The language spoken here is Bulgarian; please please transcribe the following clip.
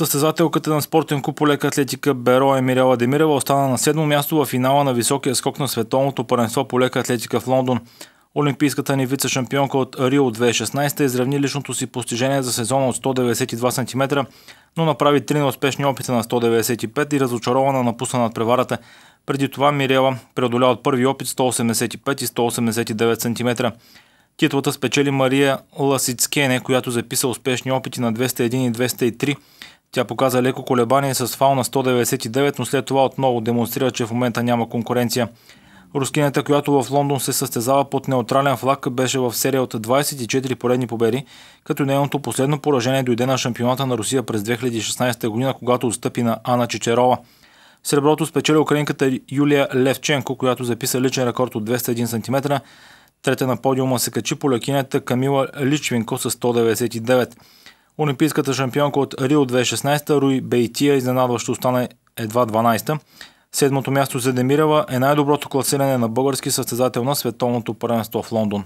Състезателката на спортен клуб по лека атлетика Беро Емирела Демирева остана на седмо място в финала на високия скок на световното паренство по лека атлетика в Лондон. Олимпийската ни вице-шампионка от Рио 2016 изравни личното си постижение за сезона от 192 см, но направи три неуспешни опита на 195 и разочарована напусна над преварата. Преди това Мирела преодоля от първи опит 185 и 189 см. Титлата спечели Мария Ласицкене, която записа успешни опити на 201 и 203 тя показа леко колебание с фал на 199, но след това отново демонстрира, че в момента няма конкуренция. Рускинята, която в Лондон се състезава под неутрален флаг, беше в серия от 24 поредни победи, като нейното последно поражение дойде на шампионата на Русия през 2016 година, когато отстъпи на Ана Чичерова. Среброто спечели украинката Юлия Левченко, която записа личен рекорд от 201 см. Трета на подиума се качи полякинята Камила Личвинко с 199 см. Олимпийската шампионка от Рио 2016 Руи Бейтия изненадващо остане едва 12-та. Седмото място за Демирева е най-доброто класиране на български състезател на световното първенство в Лондон.